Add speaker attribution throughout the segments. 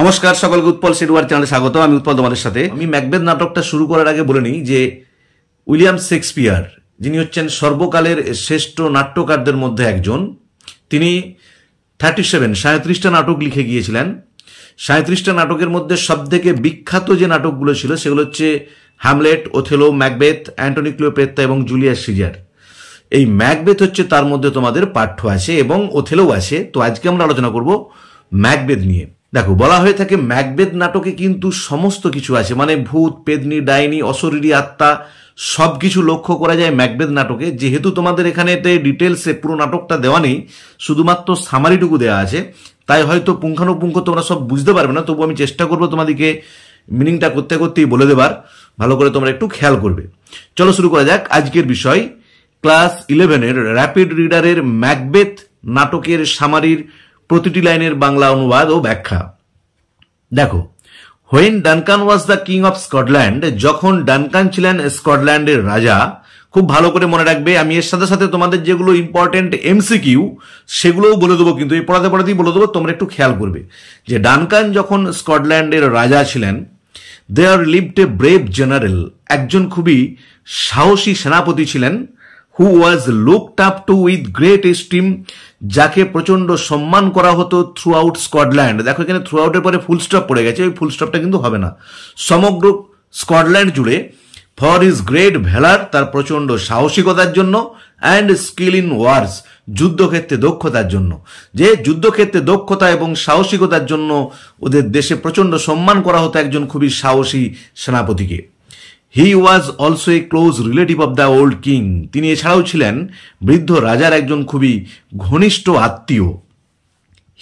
Speaker 1: নমস্কার সকলকে উৎপল সেরুয়ার চ্যানেলে স্বাগত আমি উৎপল তোমাদের সাথে আমি ম্যাকবেদ নাটকটা শুরু করার আগে বলে নিই যে উইলিয়াম শেক্সপিয়ার যিনি হচ্ছেন সর্বকালের শ্রেষ্ঠ নাট্যকারদের মধ্যে একজন তিনি থার্টি সেভেন সাঁত্রিশটা নাটক লিখে গিয়েছিলেন সাঁত্রিশটা নাটকের মধ্যে সব থেকে বিখ্যাত যে নাটকগুলো ছিল সেগুলো হচ্ছে Hamlet Othello Macbeth Antony Cleopatra এবং জুলিয়াস সিজার এই ম্যাকবেথ হচ্ছে তার মধ্যে তোমাদের পাঠ্য আছে এবং ওথেলোও আছে তো আজকে আমরা আলোচনা করব ম্যাকবেথ নিয়ে দেখো বলা হয়ে থাকে ম্যাকবেদ নাটকে কিন্তু সমস্ত কিছু আছে মানে ভূত পেদনি ডাইনি অশরীরী আত্মা সব কিছু লক্ষ্য করা যায় ম্যাকবেদ নাটকে যেহেতু তোমাদের এখানেতে ডিটেলসে পুরো নাটকটা দেওয়া নেই শুধুমাত্র সামারিটুকু দেওয়া আছে তাই হয়তো পুঙ্খানুপুঙ্খ তোমরা সব বুঝতে পারবে না তবু আমি চেষ্টা করবো তোমাদেরকে মিনিংটা করতে করতেই বলে দেবার ভালো করে তোমরা একটু খেয়াল করবে চলো শুরু করা যাক আজকের বিষয় ক্লাস ইলেভেনের র্যাপিড রিডারের ম্যাকবেথ নাটকের সামারির প্রতিটি লাইনের বাংলা অনুবাদ ও ব্যাখ্যা দেখো when Duncan was the king of Scotland যখন ডানকান ছিলেন স্কটল্যান্ডের রাজা খুব ভালো করে মনে রাখবে আমি এর সাথে সাথে তোমাদের যেগুলো ইম্পর্টেন্ট এমসিকিউ সেগুলোও বলে দেবো কিন্তু এই পড়াতে পড়াতেই বলে দেবো তোমরা একটু খেয়াল করবে যে ডানকান যখন স্কটল্যান্ডের রাজা ছিলেন there lived a brave general একজন খুবই সাহসী সেনাপতি ছিলেন who was looked up to with great esteem যাকে প্রচণ্ড সম্মান করা হতো থ্রু আউট স্কটল্যান্ড দেখো এখানে থ্রু আউটের পরে ফুল স্টপ পড়ে গেছে ওই ফুল স্টপটা কিন্তু হবে না সমগ্র স্কটল্যান্ড জুড়ে ফর ইজ গ্রেট ভেলার তার প্রচণ্ড সাহসিকতার জন্য অ্যান্ড স্কিল ইন ওয়ার্স যুদ্ধক্ষেত্রে দক্ষতার জন্য যে যুদ্ধক্ষেত্রে দক্ষতা এবং সাহসিকতার জন্য ওদের দেশে প্রচণ্ড সম্মান করা হতো একজন খুবই সাহসী সেনাপতিকে he was also a close relative of the old king তিনি এছাড়াও ছিলেন বৃদ্ধ রাজার একজন খুবই ঘনিষ্ঠ আত্মীয়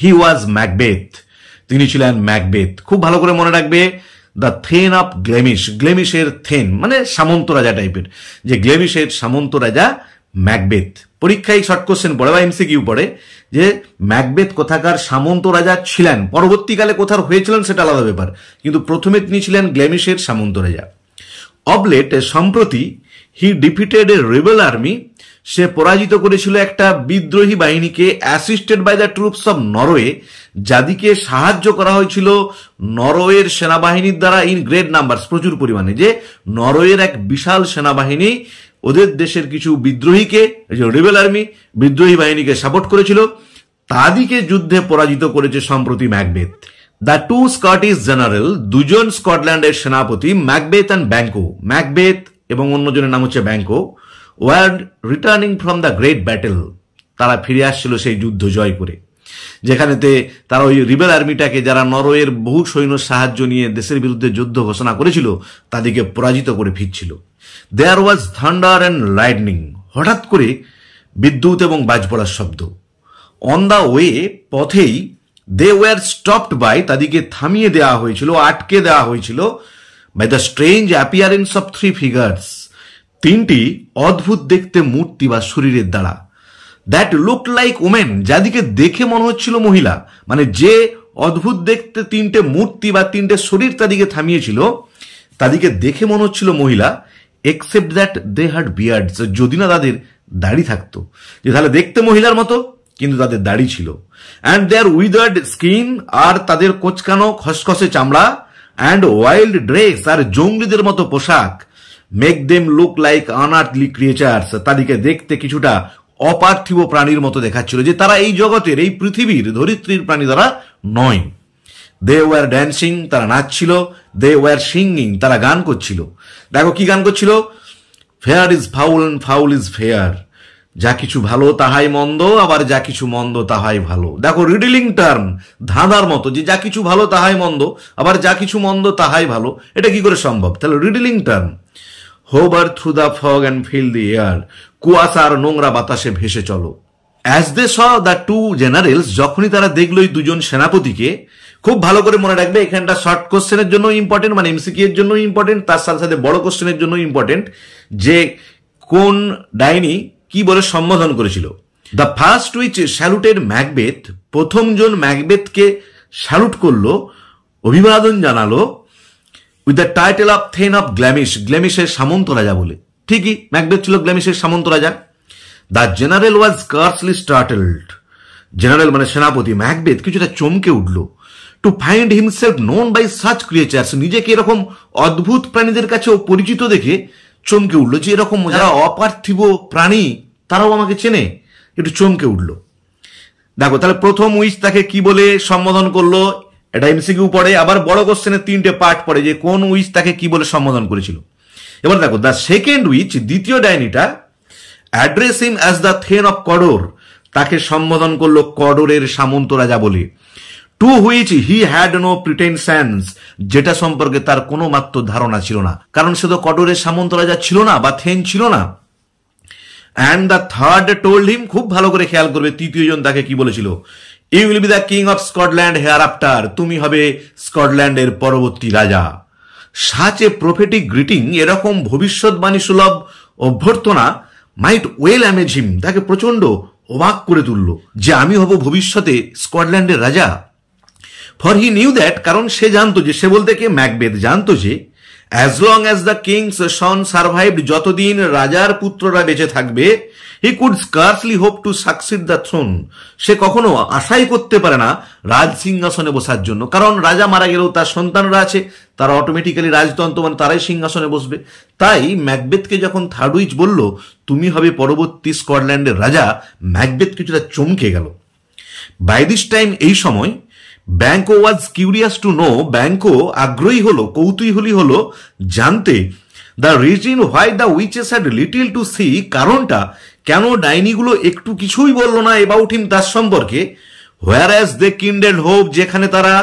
Speaker 1: হি ওয়াজ ম্যাকবেথ তিনি ছিলেন ম্যাকবেথ খুব ভালো করে মনে রাখবে দ্য থেন অফ গ্লেমিশ গ্লেমিশের থেন মানে সামন্ত রাজা টাইপের যে গ্লেমিশের সামন্ত রাজা ম্যাকবেথ পরীক্ষায় শর্ট কোশ্চেন পড়ে বা এমসি কিউ পড়ে যে ম্যাকবেথ কোথাকার সামন্ত রাজা ছিলেন পরবর্তীকালে কোথার হয়েছিলেন সেটা আলাদা ব্যাপার কিন্তু প্রথমে তিনি ছিলেন গ্লেমিশের সামন্ত রাজা অবলেট সম্প্রতি he defeated a rebel army সে পরাজিত করেছিল একটা বিদ্রোহী বাহিনীকে assisted by the troops of Norway যাদিকে সাহায্য করা হয়েছিল নরওয়ের সেনাবাহিনীর দ্বারা ইন গ্রেট নাম্বারস প্রচুর পরিমাণে যে নরওয়ের এক বিশাল সেনাবাহিনী ওদের দেশের কিছু বিদ্রোহীকে রেবেল আর্মি বিদ্রোহী বাহিনীকে সাপোর্ট করেছিল তাদিকে যুদ্ধে পরাজিত করেছে সম্প্রতি Macbeth the two Scottish general দুজন স্কটল্যান্ডের সেনাপতি ম্যাকবেথ অ্যান্ড ব্যাংকো ম্যাকবেথ এবং অন্যজনের নাম হচ্ছে Banquo were returning from the great battle তারা ফিরে আসছিল সেই যুদ্ধ জয় করে যেখানেতে তারা ওই রিবেল আর্মিটাকে যারা নরওয়ের বহু সৈন্য সাহায্য নিয়ে দেশের বিরুদ্ধে যুদ্ধ ঘোষণা করেছিল তাদেরকে পরাজিত করে ফিরছিল there was thunder and lightning হঠাৎ করে বিদ্যুৎ এবং বাজ পড়ার শব্দ অন দ্য ওয়ে পথেই দে ওয়ার স্টপড বাই তাদেরকে থামিয়ে দেওয়া হয়েছিল আটকে দেওয়া হয়েছিল by the strange appearance of three figures তিনটি অদ্ভুত দেখতে মূর্তি বা শরীরের দ্বারা দ্যাট লুক লাইক ওমেন যাদিকে দেখে মনে হচ্ছিল মহিলা মানে যে অদ্ভুত দেখতে তিনটে মূর্তি বা তিনটে শরীর তাদিকে থামিয়েছিল তাদিকে দেখে মনে হচ্ছিল মহিলা except that they had beard যদি না তাদের দাড়ি থাকতো যে তাহলে দেখতে মহিলার মতো কিন্তু তাদের দাড়ি ছিল অ্যান্ড দেয়ার উইদার্ড স্কিন আর তাদের কোচকানো খসখসে চামড়া অ্যান্ড ওয়াইল্ড ড্রেস আর জঙ্গলিদের মতো পোশাক make them look like unearthly creatures তাদেরকে দেখতে কিছুটা অপার্থিব প্রাণীর মতো দেখাচ্ছিল যে তারা এই জগতের এই পৃথিবীর ধরিত্রীর প্রাণী তারা নয় দে ওয়ার ড্যান্সিং তারা নাচছিল দে ওয়ার সিঙ্গিং তারা গান করছিল দেখো কি গান করছিল fair is foul foul is fair যা কিছু ভালো তাহাই মন্দ আবার যা কিছু মন্দ তাহাই ভালো দেখো রিডিলিং টার্ম ধাঁধার মতো যে যা কিছু ভালো তাহাই মন্দ আবার যা কিছু মন্দ তাহাই ভালো এটা কি করে সম্ভব তাহলে riddling term hover through the fog and filthy air কুয়াশা আর নোংরা বাতাসে ভেসে চলো as they saw the two generals যখনই তারা দেখলো এই দুজন সেনাপতিকে খুব ভালো করে মনে রাখবে এখানটা শর্ট কোশ্চেনের জন্য ইম্পর্টেন্ট মানে এমসিকি এর জন্য ইম্পর্টেন্ট তার সাথে সাথে বড় কোশ্চেনের জন্য ইম্পর্টেন্ট যে কোন ডাইনি কি বলে সম্বোধন করেছিল the first witch saluted Macbeth প্রথমজন ম্যাকবেথকে স্যালুট করলো অভিবাদন জানালো with the title of thane of Glamis গ্ল্যামিসের সামন্ত রাজা বলে ঠিকই ম্যাকবেথ ছিল গ্ল্যামিসের সামন্ত রাজা the general was scarcely startled general মানে সেনাপতি ম্যাকবেথ কিছুটা চমকে উঠল to find himself known by such creatures নিজেকে এরকম অদ্ভুত প্রাণীদের কাছেও পরিচিত দেখে চমকে উঠলো যে এরকম হ্যাঁ। যারা অপার্থিব প্রাণী তারাও আমাকে চেনে একটু চমকে উঠলো দেখো তাহলে প্রথম উইচ তাকে কি বলে সম্বোধন করলো এটা এমসিকিউ পড়ে আবার বড় কোশ্চেনের তিনটে পার্ট পড়ে যে কোন উইচ তাকে কি বলে সম্বোধন করেছিল এবার দেখো দ্য সেকেন্ড উইচ দ্বিতীয় ডাইনিটা address him as the thane of Cawdor তাকে সম্বোধন করলো করোরের সামন্ত রাজা বলে to which he had no pretensions যেটা সম্পর্কে তার কোনো মাত্র ধারণা ছিল না কারণ সে তো সামন্ত সামন্তরাজা ছিল না বা থেন ছিল না and the third told him খুব ভালো করে খেয়াল করবে তৃতীয় জন তাকে কি বলেছিল you will be the king of Scotland hereafter তুমি হবে স্কটল্যান্ডের পরবর্তী রাজা সাচ এ প্রফেটিক গ্রিটিং এরকম ভবিষ্যৎবাণী সুলভ অভ্যর্থনা মাইট ওয়েল অ্যামেজ হিম তাকে প্রচণ্ড অবাক করে তুলল যে আমি হব ভবিষ্যতে স্কটল্যান্ডের রাজা ফর হি নিউ দ্যাট কারণ সে জানতো যে সে বলতে কে ম্যাকবেদ জানতো যে as long as the king's son survive যতদিন রাজার পুত্ররা বেঁচে থাকবে he could scarcely hope to succeed the throne সে কখনো আশাই করতে পারে না রাজ সিংহাসনে বসার জন্য কারণ রাজা মারা গেলেও তার সন্তানরা আছে তারা অটোমেটিক্যালি রাজতন্ত্র মানে তারাই সিংহাসনে বসবে তাই ম্যাকবেথকে যখন থার্ড উইচ বলল তুমি হবে পরবর্তী স্কটল্যান্ডের রাজা ম্যাকবেথ কিছুটা চমকে গেল বাই দিস টাইম এই সময় Banquo was curious to know Banquo আগ্রহী হলো কৌতূহলী হলো জানতে the reason why the witches had little to see কারণটা কেন ডাইনিগুলো একটু কিছুই বলল না এবাউট হিম তার সম্পর্কে where as they kindle hope যেখানে তারা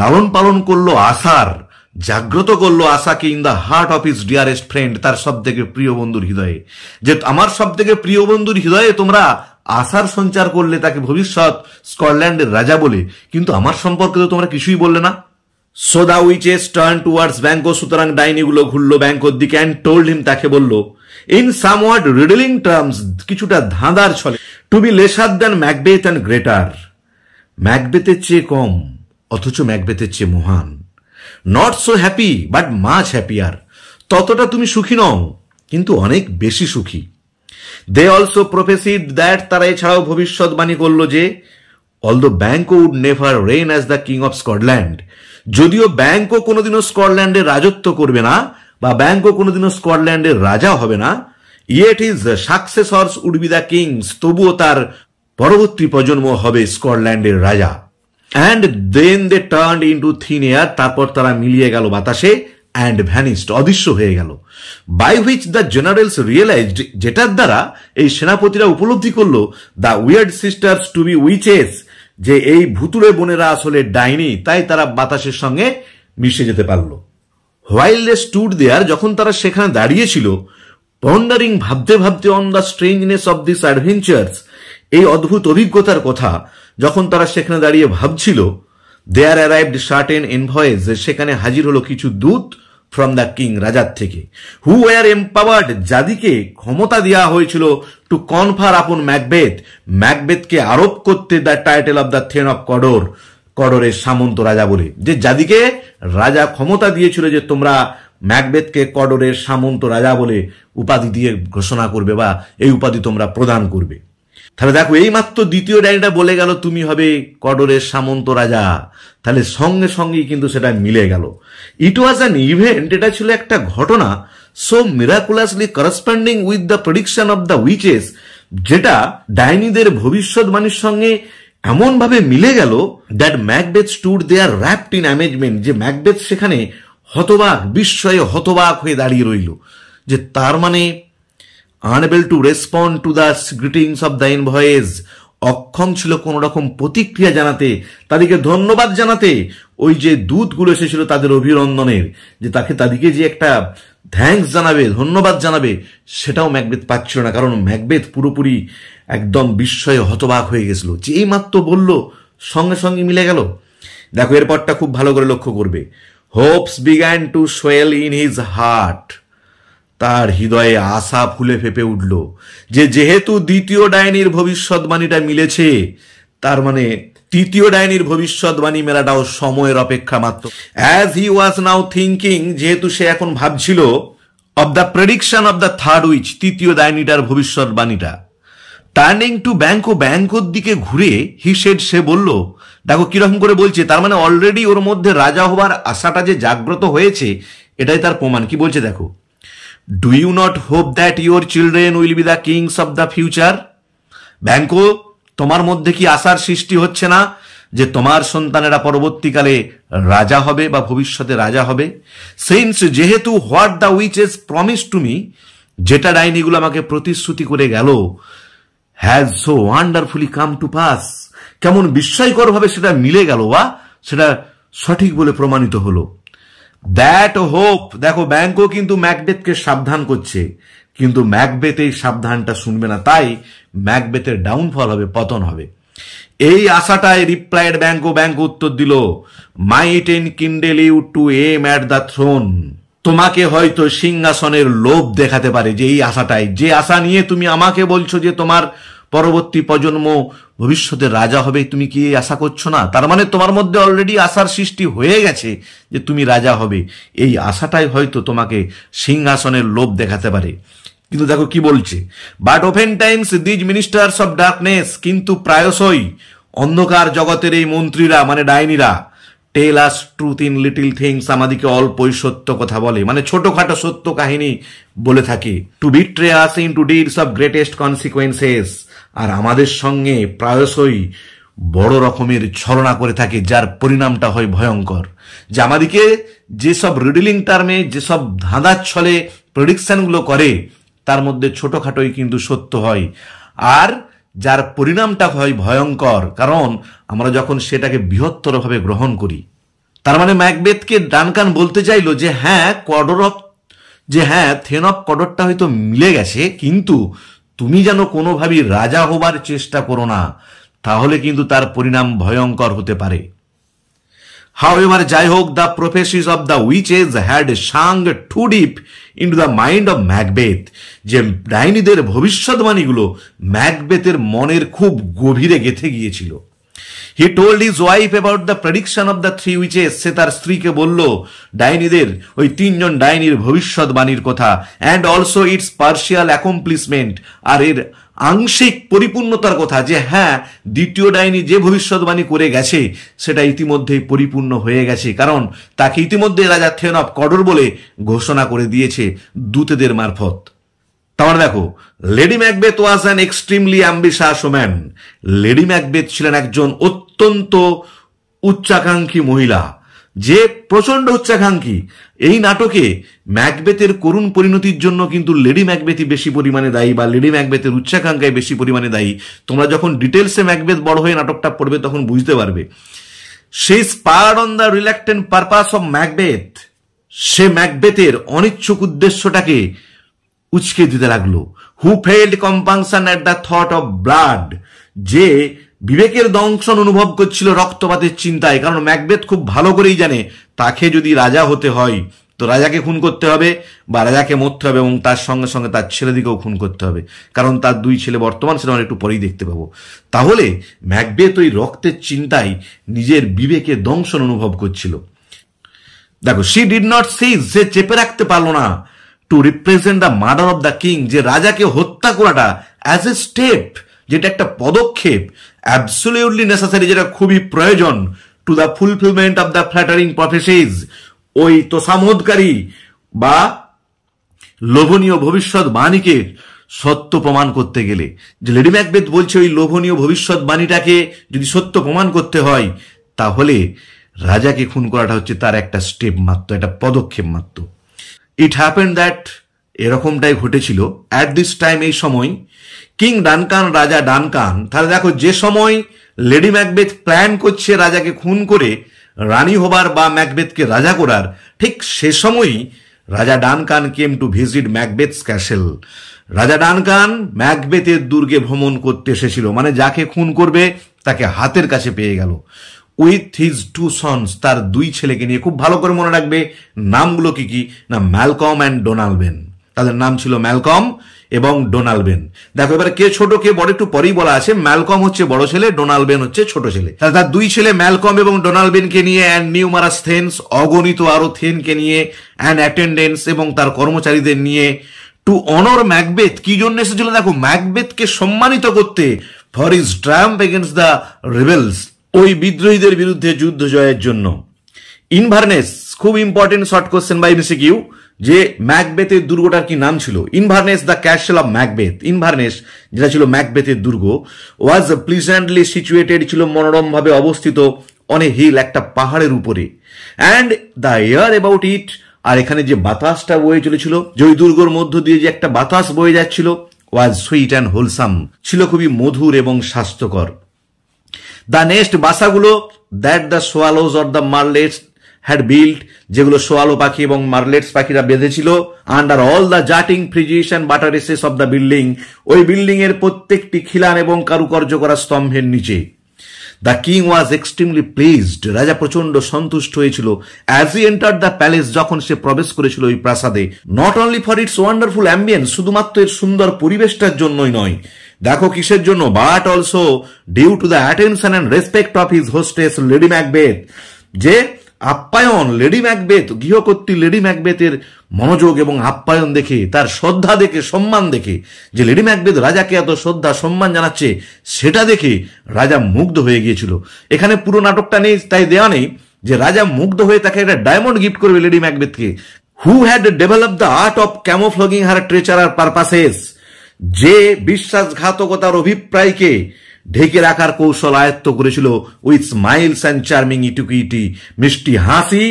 Speaker 1: লালন পালন করলো আশার জাগ্রত করলো আশাকে in the heart of his dearest friend তার সব থেকে প্রিয় বন্ধুর হৃদয়ে যে আমার সব থেকে প্রিয় বন্ধুর হৃদয়ে তোমরা আশার সঞ্চার করলে তাকে ভবিষ্যৎ স্কটল্যান্ডের রাজা বলে কিন্তু আমার সম্পর্কে তো তোমরা কিছুই বললে না so the witches turn towards Banquo সুতরাং ডাইনিগুলো ঘুরলো ব্যাঙ্কোর দিকে অ্যান্ড টোল্ড হিম তাকে বলল ইন ওয়ার্ড রিডলিং টার্মস কিছুটা ধাঁধার ছলে to be lesser than Macbeth and greater ম্যাকবেথের চেয়ে কম অথচ ম্যাকবেথের চেয়ে মহান not so happy but much happier ততটা তুমি সুখী নও কিন্তু অনেক বেশি সুখী দে অলসো প্রফেসিড দ্যাট তারা এছাড়াও ভবিষ্যৎবাণী করল যে all the Banquo would never reign as the king of Scotland যদিও ব্যাঙ্কও কোনোদিনও স্কটল্যান্ডে রাজত্ব করবে না বা ব্যাঙ্কও কোনোদিনও স্কটল্যান্ডের রাজা হবে না yet his successors would be the kings তবুও তার পরবর্তী প্রজন্ম হবে স্কটল্যান্ডের রাজা and then they turn into thin air তারপর তারা মিলিয়ে গেল বাতাসে অ্যান্ড ভ্যানিস্ট অদৃশ্য হয়ে গেল by which the generals realised যেটার দ্বারা এই সেনাপতিরা উপলব্ধি করলো the weird sisters to be witches যে এই ভুতুরে বোনেরা আসলে ডাইনি তাই তারা বাতাসের সঙ্গে মিশে যেতে পারলো হোয়াইল দে স্টুড দেয়ার যখন তারা সেখানে দাঁড়িয়েছিল পন্ডারিং ভাবতে ভাবতে on the strangeness of this adventures এই অদ্ভুত অভিজ্ঞতার কথা যখন তারা সেখানে দাঁড়িয়ে ভাবছিল দেয়ার অ্যারাইভড সার্টেন এনভয়েস সেখানে হাজির হলো কিছু দূত ফ্রম দ্য কিং রাজার থেকে হু ওয়ার এম্পাওয়ার্ড যাদিকে ক্ষমতা দেওয়া হয়েছিল টু কনফার আপন ম্যাকবেথ ম্যাকবেথকে আরোপ করতে the title of the thane of Cawdor কডরের সামন্ত রাজা বলে যে যাদিকে রাজা ক্ষমতা দিয়েছিল যে তোমরা ম্যাকবেথকে কডরের সামন্ত রাজা বলে উপাধি দিয়ে ঘোষণা করবে বা এই উপাধি তোমরা প্রদান করবে তাহলে দেখো এইমাত্র দ্বিতীয় ডাইনিটা বলে গেল তুমি হবে কডরের সামন্ত রাজা তাহলে সঙ্গে সঙ্গেই কিন্তু সেটা মিলে গেল ইট ওয়াজ অ্যান ইভেন্ট এটা ছিল একটা ঘটনা so miraculously corresponding with the prediction of the witches যেটা ডাইনিদের ভবিষ্যৎবাণীর সঙ্গে এমনভাবে মিলে গেল that Macbeth stood there rapt in amazement যে ম্যাকবেথ সেখানে হতবাক বিস্ময়ে হতবাক হয়ে দাঁড়িয়ে রইল যে তার মানে unable to respond to the greetings of the invoice অক্ষম ছিল কোনো রকম প্রতিক্রিয়া জানাতে তাদেরকে ধন্যবাদ জানাতে ওই যে দূতগুলো এসেছিল তাদের অভিনন্দনের যে তাকে তাদেরকে যে একটা থ্যাংকস জানাবে ধন্যবাদ জানাবে সেটাও ম্যাকবেথ পাচ্ছিল না কারণ ম্যাকবেথ পুরোপুরি একদম বিস্ময়ে হতবাক হয়ে গেছিল এই মাত্র বলল সঙ্গে সঙ্গে মিলে গেল দেখো এরপরটা খুব ভালো করে লক্ষ্য করবে hopes began to swell in his heart তার হৃদয়ে আশা ফুলে ফেপে উঠল যে যেহেতু দ্বিতীয় ডাইনির ভবিষ্যৎবাণীটা মিলেছে তার মানে তৃতীয় ডাইনির ভবিষ্যৎবাণী মেলাটাও সময়ের অপেক্ষা মাত্র as he was now thinking যেহেতু সে এখন ভাবছিল of the prediction of the third witch তৃতীয় ডাইনিটার ভবিষ্যৎবাণীটা টার্নিং টু ব্যাংকো ব্যাঙ্কর দিকে ঘুরে হিসেড সে বলল দেখো কিরকম করে বলছে তার মানে অলরেডি ওর মধ্যে রাজা হবার আশাটা যে জাগ্রত হয়েছে এটাই তার প্রমাণ কি বলছে দেখো do you not hope that your children will be the kings of the future Banquo তোমার মধ্যে কি আশার সৃষ্টি হচ্ছে না যে তোমার সন্তানেরা পরবর্তীকালে রাজা হবে বা ভবিষ্যতে রাজা হবে সেন্স যেহেতু what the witch witches promise to me যেটা ডাইনিগুলো আমাকে প্রতিশ্রুতি করে গেল has so wonderfully come to pass কেমন বিস্ময়করভাবে সেটা মিলে গেল বা সেটা সঠিক বলে প্রমাণিত হলো দ্যাট হোপ দেখো ব্যাংকও কিন্তু ম্যাকবেথকে সাবধান করছে কিন্তু ম্যাকবেথ এই সাবধানটা শুনবে না তাই ম্যাকবেথের ডাউনফল হবে পতন হবে এই আশাটায় রিপ্লাইড ব্যাংক ও ব্যাংক উত্তর দিল might enkindle you to aim at the throne তোমাকে হয়তো সিংহাসনের লোভ দেখাতে পারে যে এই আশাটাই যে আশা নিয়ে তুমি আমাকে বলছো যে তোমার পরবর্তী প্রজন্ম ভবিষ্যতে রাজা হবে তুমি কি আশা করছো না তার মানে তোমার মধ্যে অলরেডি আশার সৃষ্টি হয়ে গেছে যে তুমি রাজা হবে এই আশাটাই হয়তো তোমাকে সিংহাসনের লোভ দেখাতে পারে কিন্তু দেখো কি বলছে but oftentimes these ministers of darkness কিন্তু প্রায়শই অন্ধকার জগতের এই মন্ত্রীরা মানে ডাইনিরা tell us truth in little things আমাদেরকে অল্পই সত্য কথা বলে মানে ছোটখাটো সত্য কাহিনী বলে থাকে to betray us into deeds of greatest consequences আর আমাদের সঙ্গে প্রায়শই বড় রকমের ছলনা করে থাকে যার পরিণামটা হয় ভয়ঙ্কর যে আমাদেরকে যেসব রিডিলিং টার্মে যেসব ধাঁধার ছলে প্রডিকশানগুলো করে তার মধ্যে ছোটোখাটোই কিন্তু সত্য হয় আর যার পরিণামটা হয় ভয়ঙ্কর কারণ আমরা যখন সেটাকে বৃহত্তরভাবে গ্রহণ করি তার মানে ম্যাকবেথকে ডানকান বলতে চাইল যে হ্যাঁ কডর অফ যে হ্যাঁ থেন অফ কডরটা হয়তো মিলে গেছে কিন্তু তুমি যেন কোনোভাবেই রাজা হবার চেষ্টা করো না তাহলে কিন্তু তার পরিণাম ভয়ঙ্কর হতে পারে হাউ এভার যাই হোক the prophecies of the age had sunk too deep into the mind of Macbeth যে ডাইনিদের ভবিষ্যৎবাণীগুলো ম্যাকবেথের মনের খুব গভীরে গেঁথে গিয়েছিল he told his wife about the prediction of the three witches সে তার স্ত্রীকে বলল ডাইনিদের ওই তিনজন ডাইনির ভবিষ্যৎবাণীর কথা and also its partial accomplishment আর এর আংশিক পরিপূর্ণতার কথা যে হ্যাঁ দ্বিতীয় ডাইনি যে ভবিষ্যৎবাণী করে গেছে সেটা ইতিমধ্যেই পরিপূর্ণ হয়ে গেছে কারণ তাকে ইতিমধ্যে রাজা থেন অফ কডর বলে ঘোষণা করে দিয়েছে দূতেদের মারফত তার দেখো Lady Macbeth was an extremely ambitious man Lady Macbeth ছিলেন একজন অত্যন্ত উচ্চাকাঙ্ক্ষী মহিলা যে প্রচন্ড উচ্চাকাঙ্ক্ষী এই নাটকে ম্যাকবেথের করুণ পরিণতির জন্য কিন্তু লেডি ম্যাকবেথই বেশি পরিমাণে দায়ী বা লেডি ম্যাকবেথের উচ্চাকাঙ্ক্ষায় বেশি পরিমাণে দায়ী তোমরা যখন ডিটেলসে ম্যাকবেথ বড় হয়ে নাটকটা পড়বে তখন বুঝতে পারবে সে spur on the reluctant purpose of Macbeth সে ম্যাকবেথের অনিচ্ছুক উদ্দেশ্যটাকে উচকে দিতে লাগলো who felt compunction at the thought of blood যে বিবেকের দংশন অনুভব করছিল রক্তপাতের চিন্তায় কারণ ম্যাকবেথ খুব ভালো করেই জানে তাকে যদি রাজা হতে হয় তো রাজাকে খুন করতে হবে বা রাজাকে মরতে হবে এবং তার সঙ্গে সঙ্গে তার ছেলেদিকেও খুন করতে হবে কারণ তার দুই ছেলে বর্তমান সেটা আমরা একটু পরেই দেখতে পাবো তাহলে ম্যাকবেথ ওই রক্তের চিন্তায় নিজের বিবেকে দংশন অনুভব করছিল দেখো সি ডিড নট সিজ সে চেপে রাখতে পারলো না to represent the murder of the king যে রাজাকে হত্যা করাটা অ্যাজ এ স্টেপ যেটা একটা পদক্ষেপ অ্যাবসোলিউটলি নেসেসারি যেটা খুবই প্রয়োজন to the fulfilment of the flattering prophecies ওই তোষামোদকারী বা লোভনীয় ভবিষ্যৎ বাণীকে সত্য প্রমাণ করতে গেলে যে লেডি ম্যাকবেদ বলছে ওই লোভনীয় ভবিষ্যৎ বাণীটাকে যদি সত্য প্রমাণ করতে হয় তাহলে রাজাকে খুন করাটা হচ্ছে তার একটা স্টেপ মাত্র একটা পদক্ষেপ মাত্র ইট হ্যাপেন দ্যাট এরকমটাই ঘটেছিল অ্যাট দিস টাইম এই সময় কিং ডানকান রাজা ডানকান তাহলে দেখো যে সময় লেডি ম্যাকবেথ প্ল্যান করছে রাজাকে খুন করে রানী হবার বা ম্যাকবেথকে রাজা করার ঠিক সে সময়ই রাজা Duncan came to visit Macbeth castle রাজা ডানকান ম্যাকবেথের দুর্গে ভ্রমণ করতে এসেছিল মানে যাকে খুন করবে তাকে হাতের কাছে পেয়ে গেল উইথ হিজ টু সন্স তার দুই ছেলেকে নিয়ে খুব ভালো করে মনে রাখবে নামগুলো কি কি না ম্যালকম অ্যান্ড ডোনালবেন তাদের নাম ছিল ম্যালকম এবং ডোনালবেন দেখো এবার কে ছোট কে বড় একটু পরেই বলা আছে ম্যালকম হচ্ছে বড় ছেলে ডোনালবেন হচ্ছে ছোট ছেলে তাহলে তার দুই ছেলে ম্যালকম এবং ডোনালবেনকে নিয়ে অ্যান্ড নিউমারাস থেন্স অগণিত আরো থেনকে নিয়ে অ্যান্ড অ্যাটেন্ডেন্স এবং তার কর্মচারীদের নিয়ে টু অনর ম্যাকবেথ কি জন্য এসেছিল দেখো ম্যাকবেথকে সম্মানিত করতে for his triumph against the rebels ওই বিদ্রোহীদের বিরুদ্ধে যুদ্ধ জয়ের জন্য ইনভারনেস খুব ইম্পর্টেন্ট শর্ট কোশ্চেন বা কিউ যে ম্যাকবেথের দুর্গটার কি নাম ছিল Inverness the castle of Macbeth Inverness যেটা ছিল ম্যাকবেথের দুর্গ ওয়াজ প্লিজেন্টলি সিচুয়েটেড ছিল মনোরমভাবে অবস্থিত অনে হিল একটা পাহাড়ের উপরে and the air about it আর এখানে যে বাতাসটা বয়ে চলেছিল যে ওই দুর্গর মধ্য দিয়ে যে একটা বাতাস বয়ে যাচ্ছিল ওয়াজ সুইট অ্যান্ড হোলসাম ছিল খুবই মধুর এবং স্বাস্থ্যকর দ্য নেক্সট বাসাগুলো that the swallows or the martlets had built যেগুলো সোয়ালো পাখি এবং মার্লেটস পাখিরা বেঁধেছিল under all the jutting friezes and recesses of the building ওই বিল্ডিং এর প্রত্যেকটি খিলান এবং কারুকার্য করা স্তম্ভের নিচে the king was extremely pleased রাজা প্রচন্ড সন্তুষ্ট হয়েছিল as he enter the palace যখন সে প্রবেশ করেছিল ওই প্রাসাদে not only for its wonderful ambience শুধুমাত্র এর সুন্দর পরিবেশটার জন্যই নয় দেখো কিসের জন্য but also due to the attention and respect of his hostess Lady Macbeth যে আপ্যায়ন লেডি ম্যাকবেথ গৃহকর্ত্রী লেডি ম্যাকবেথের মনোযোগ এবং আপ্যায়ন দেখে তার শ্রদ্ধা দেখে সম্মান দেখে যে লেডি ম্যাকবেদ রাজাকে এত শ্রদ্ধা সম্মান জানাচ্ছে সেটা দেখে রাজা মুগ্ধ হয়ে গিয়েছিল এখানে পুরো নাটকটা নেই তাই দেওয়া নেই যে রাজা মুগ্ধ হয়ে তাকে একটা ডায়মন্ড গিফট করবে লেডি ম্যাকবেথকে who had develop the art of camouflaging her treacherous purposes যে বিশ্বাসঘাতকতার অভিপ্রায়কে ঢেকে রাখার কৌশল আয়ত্ত করেছিল উইথ স্মাইলস অ্যান্ড চার্মিং ইটুকিটি মিষ্টি হাসি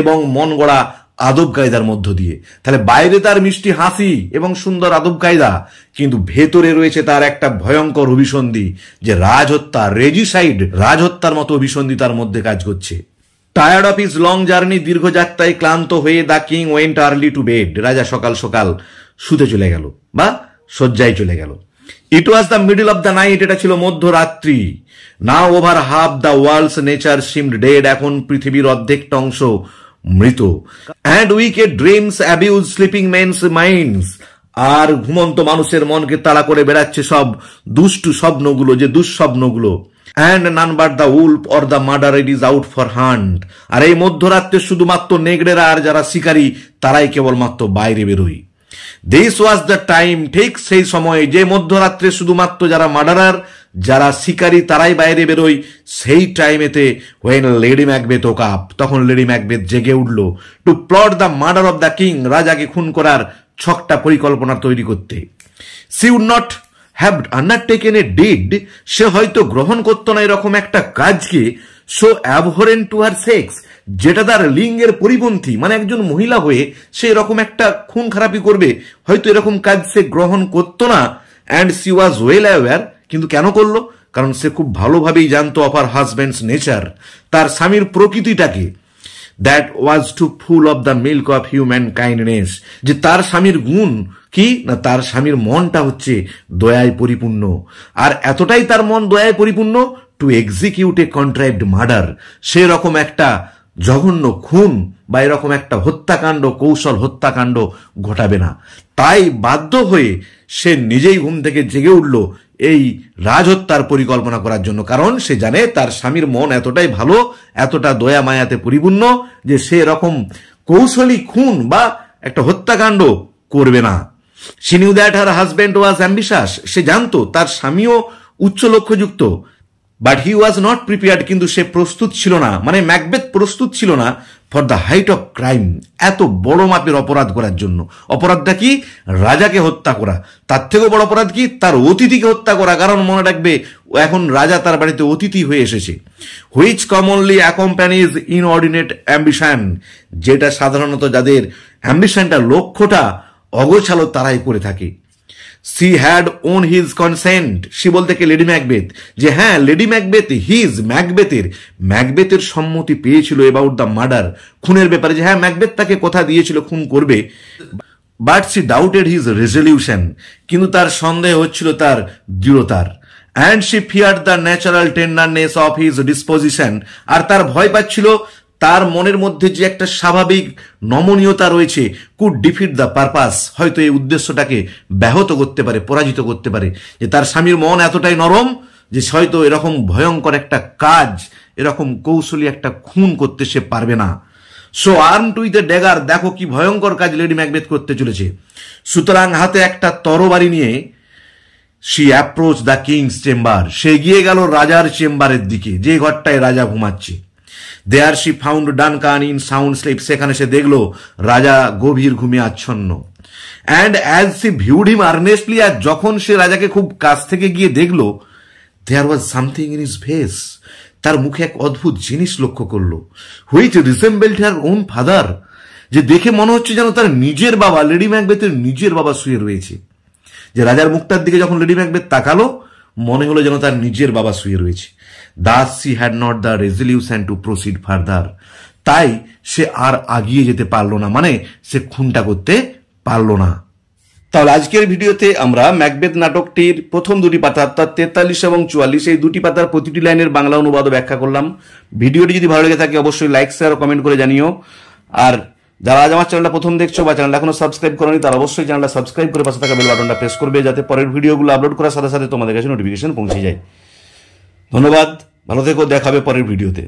Speaker 1: এবং মন গড়া আদব কায়দার মধ্য দিয়ে তাহলে বাইরে তার মিষ্টি হাসি এবং সুন্দর আদব কায়দা কিন্তু ভেতরে রয়েছে তার একটা ভয়ঙ্কর অভিসন্ধি যে রাজহত্যা রেজিসাইড রাজহত্যার মতো অভিসন্ধি তার মধ্যে কাজ করছে tired of his long journey দীর্ঘ যাত্রায় ক্লান্ত হয়ে the king went early to bed রাজা সকাল সকাল শুতে চলে গেল বা শয্যায় চলে গেল it was the middle of the night এটা ছিল মধ্যরাত্রি না over half the world's nature seemed dead এখন পৃথিবীর অর্ধেকটা অংশ মৃত and wicked dreams abuse sleeping men's minds আর ঘুমন্ত মানুষের মনকে তাড়া করে বেড়াচ্ছে সব দুষ্টু স্বপ্নগুলো যে দুঃস্বপ্নগুলো and none but the wolf or the murder it is out for hunt আর এই মধ্যরাত্রে শুধুমাত্র নেগড়েরা আর যারা শিকারী তারাই কেবলমাত্র বাইরে বেরোয় দিস ওয়াজ দ্য টাইম ঠিক সেই সময়ে যে মধ্যরাত্রে শুধুমাত্র যারা মার্ডারার যারা শিকারী তারাই বাইরে বেরোয় সেই টাইমেতে when Lady Macbeth awoke তখন লেডি ম্যাকবেথ জেগে উঠল to plot the murder of the king রাজাকে খুন করার ছকটা পরিকল্পনা তৈরি করতে she would not have undertaken a deed সে হয়তো গ্রহণ করতো না এরকম একটা কাজকে so abhorrent to her sex যেটা তার লিঙ্গের পরিপন্থী মানে একজন মহিলা হয়ে সে এরকম একটা খুন খারাপি করবে হয়তো এরকম কাজ সে গ্রহণ করতো না and she was well aware কিন্তু কেন করলো কারণ সে খুব ভালোভাবেই জানতো অফ আর হাজব্যান্ডস নেচার তার স্বামীর প্রকৃতিটাকে that was too full of the milk of human kindness যে তার স্বামীর গুণ কি না তার স্বামীর মনটা হচ্ছে দয়ায় পরিপূর্ণ আর এতটাই তার মন দয়ায় পরিপূর্ণ to execute a contract murder সেরকম একটা জঘন্য খুন বা এরকম একটা হত্যাকাণ্ড কৌশল হত্যাকাণ্ড ঘটাবে না তাই বাধ্য হয়ে সে নিজেই ঘুম থেকে জেগে উঠল এই রাজহত্যার পরিকল্পনা করার জন্য কারণ সে জানে তার স্বামীর মন এতটাই ভালো এতটা দয়া মায়াতে পরিপূর্ণ যে সে এরকম কৌশলী খুন বা একটা হত্যাকাণ্ড করবে না she that her husband was ambitious সে জানতো তার স্বামীও উচ্চ লক্ষ্যযুক্ত but he was not prepared কিন্তু সে প্রস্তুত ছিল না মানে ম্যাকবেথ প্রস্তুত ছিল না for the height of crime এত বড় মাপের অপরাধ করার জন্য অপরাধটা কি রাজাকে হত্যা করা তার থেকেও বড় অপরাধ কি তার অতিথিকে হত্যা করা কারণ মনে রাখবে এখন রাজা তার বাড়িতে অতিথি হয়ে এসেছে which commonly accompanies inordinate ambition যেটা সাধারণত যাদের অ্যাম্বিশনটা লক্ষ্যটা অগোছালো তারাই করে থাকে she had won his consent she বলতে কে লেডি ম্যাকবেথ যে হ্যাঁ লেডি ম্যাকবেথ হিজ ম্যাকবেথের ম্যাকবেথের সম্মতি পেয়েছিল অ্যাবাউট দ্য মার্ডার খুনের ব্যাপারে যে হ্যাঁ ম্যাকবেথ তাকে কথা দিয়েছিল খুন করবে but she doubted his resolution কিন্তু তার সন্দেহ হচ্ছিল তার দৃঢ়তার and she feared the natural tenderness of his disposition আর তার ভয় পাচ্ছিল তার মনের মধ্যে যে একটা স্বাভাবিক নমনীয়তা রয়েছে কুড ডিফিট দ্য পারপাস হয়তো এই উদ্দেশ্যটাকে ব্যাহত করতে পারে পরাজিত করতে পারে যে তার স্বামীর মন এতটাই নরম যে হয়তো এরকম ভয়ঙ্কর একটা কাজ এরকম কৌশলী একটা খুন করতে সে পারবে না so armed with the dagger দেখো কি ভয়ঙ্কর কাজ লেডি ম্যাকবেদ করতে চলেছে সুতরাং হাতে একটা তরবারি নিয়ে she approach the king's chamber সে এগিয়ে গেল রাজার চেম্বারের দিকে যে ঘরটায় রাজা ঘুমাচ্ছে দেয়ার শি ফাউন্ড ডান কান ইন সাউন্ড স্লিপ সেখানে সে দেখল রাজা গভীর ঘুমিয়ে আচ্ছন্ন and as she viewed him earnestly আর যখন সে রাজাকে খুব কাছ থেকে গিয়ে দেখল দেয়ার ওয়াজ সামথিং ইন ইস ভেস তার মুখে এক অদ্ভুত জিনিস লক্ষ্য করল which resemble her own father যে দেখে মনে হচ্ছে যেন তার নিজের বাবা লেডি ম্যাকবেথের নিজের বাবা শুয়ে রয়েছে যে রাজার মুখটার দিকে যখন লেডি ম্যাকবেথ তাকালো মনে হলো যেন তার নিজের বাবা শুয়ে রয়েছে thus she had not the resolution to proceed further তাই সে আর আগিয়ে যেতে পারল না মানে সে খুনটা করতে পারল না তাহলে আজকের ভিডিওতে আমরা ম্যাকবেথ নাটকটির প্রথম দুটি পাতা অর্থাৎ তেতাল্লিশ এবং চুয়াল্লিশ এই দুটি পাতার প্রতিটি লাইনের বাংলা অনুবাদ ব্যাখ্যা করলাম ভিডিওটি যদি ভালো লেগে থাকে অবশ্যই লাইক শেয়ার ও কমেন্ট করে জানিও আর যারা আজ আমার চ্যানেলটা প্রথম দেখছো বা চ্যানেলটা এখনো সাবস্ক্রাইব করেনি তারা অবশ্যই চ্যানেলটা সাবস্ক্রাইব করে পাশে থাকা বেল বাটনটা প্রেস করবে যাতে পরের ভিডিওগুলো আপলোড করার সাথে সাথে তোমাদের কাছে নোটিফিকেশন পৌঁছে যায় ধন্যবাদ ভালো থেকো দেখাবে পরের ভিডিওতে